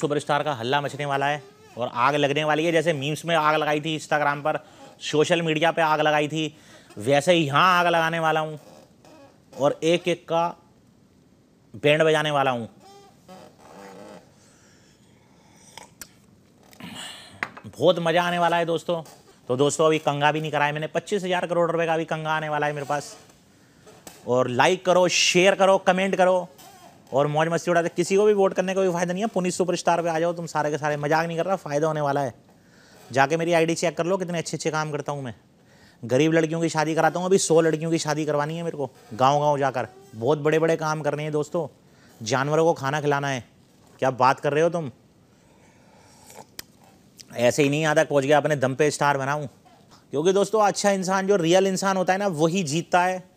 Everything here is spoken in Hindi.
सुपरस्टार का हल्ला मचने वाला है और आग लगने वाली है जैसे मीम्स में आग लगाई थी इंस्टाग्राम पर सोशल मीडिया पे आग लगाई थी वैसे ही यहाँ आग लगाने वाला हूँ और एक एक का बैंड बजाने वाला हूँ बहुत मज़ा आने वाला है दोस्तों तो दोस्तों अभी कंगा भी नहीं कराया मैंने पच्चीस हज़ार करोड़ रुपए का अभी कंगा आने वाला है मेरे पास और लाइक करो शेयर करो कमेंट करो और मौज मस्ती उड़ाते किसी को भी वोट करने का कोई फायदा नहीं है पुनीत सुपरस्टार पे आ जाओ तुम सारे के सारे मजाक नहीं कर रहा फायदा होने वाला है जाके मेरी आईडी चेक कर लो कितने अच्छे अच्छे काम करता हूँ मैं गरीब लड़कियों की शादी कराता हूँ अभी सौ लड़कियों की शादी करवानी है मेरे को गाँव गाँव जाकर बहुत बड़े बड़े काम करने हैं दोस्तों जानवरों को खाना खिलाना है क्या बात कर रहे हो तुम ऐसे ही नहीं आता पहुँच गया अपने दम पे स्टार बनाऊँ क्योंकि दोस्तों अच्छा इंसान जो रियल इंसान होता है ना वही जीतता है